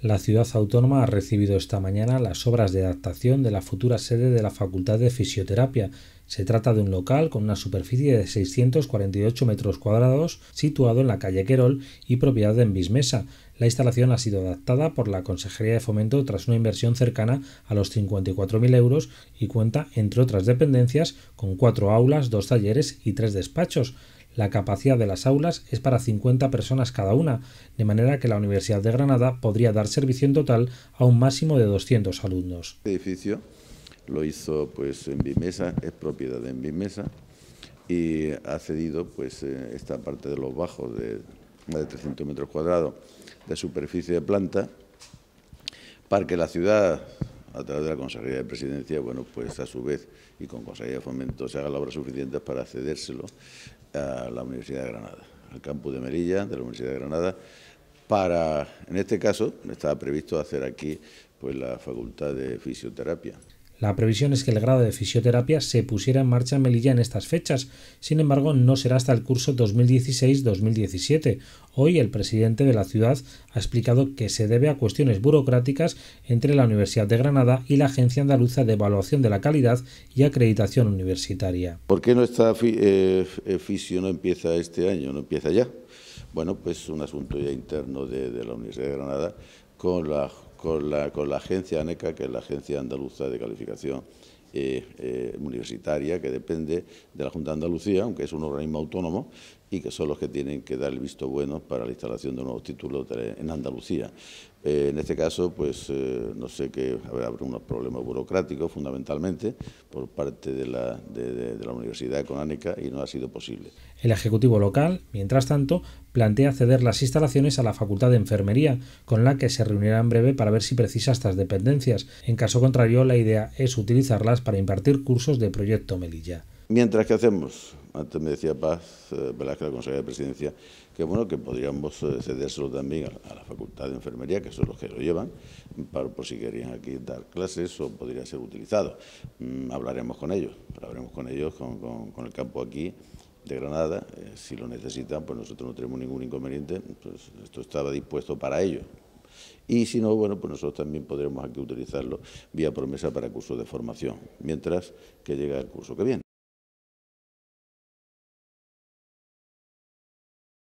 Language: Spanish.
La ciudad autónoma ha recibido esta mañana las obras de adaptación de la futura sede de la Facultad de Fisioterapia. Se trata de un local con una superficie de 648 metros cuadrados situado en la calle Querol y propiedad de Envismesa. La instalación ha sido adaptada por la Consejería de Fomento tras una inversión cercana a los 54.000 euros y cuenta, entre otras dependencias, con cuatro aulas, dos talleres y tres despachos. La capacidad de las aulas es para 50 personas cada una, de manera que la Universidad de Granada podría dar servicio en total a un máximo de 200 alumnos. Este edificio lo hizo pues en Bimesa, es propiedad de Bimesa y ha cedido pues eh, esta parte de los bajos de más de 300 metros cuadrados de superficie de planta para que la ciudad a través de la Consejería de Presidencia, bueno, pues a su vez y con Consejería de Fomento se haga la obra suficiente para accedérselo a la Universidad de Granada, al campus de Merilla de la Universidad de Granada, para, en este caso, estaba previsto hacer aquí pues la Facultad de Fisioterapia. La previsión es que el grado de fisioterapia se pusiera en marcha en Melilla en estas fechas, sin embargo no será hasta el curso 2016-2017. Hoy el presidente de la ciudad ha explicado que se debe a cuestiones burocráticas entre la Universidad de Granada y la Agencia Andaluza de Evaluación de la Calidad y Acreditación Universitaria. ¿Por qué nuestra eh, eh, fisio no empieza este año, no empieza ya? Bueno, pues un asunto ya interno de, de la Universidad de Granada con la con la, agencia ANECA, que es la Agencia Andaluza de Calificación eh, eh, Universitaria, que depende de la Junta de Andalucía, aunque es un organismo autónomo, y que son los que tienen que dar el visto bueno para la instalación de nuevos títulos en Andalucía. Eh, en este caso, pues eh, no sé qué, habrá unos problemas burocráticos fundamentalmente por parte de la, de, de, la Universidad Económica y no ha sido posible. El Ejecutivo local, mientras tanto, plantea ceder las instalaciones a la Facultad de Enfermería, con la que se reunirá en breve para ver si precisa estas dependencias. En caso contrario, la idea es utilizarlas para impartir cursos de Proyecto Melilla. Mientras que hacemos antes me decía Paz eh, Velázquez, la consejera de Presidencia, que bueno, que podríamos eh, cedérselo también a, la Facultad de Enfermería, que son los que lo llevan, para, por si querían aquí dar clases o podrían ser utilizados. Mm, hablaremos con ellos, hablaremos con ellos, con, el campo aquí de Granada, eh, si lo necesitan, pues nosotros no tenemos ningún inconveniente, pues esto estaba dispuesto para ellos. Y si no, bueno, pues nosotros también podremos aquí utilizarlo vía promesa para cursos de formación, mientras que llega el curso que viene.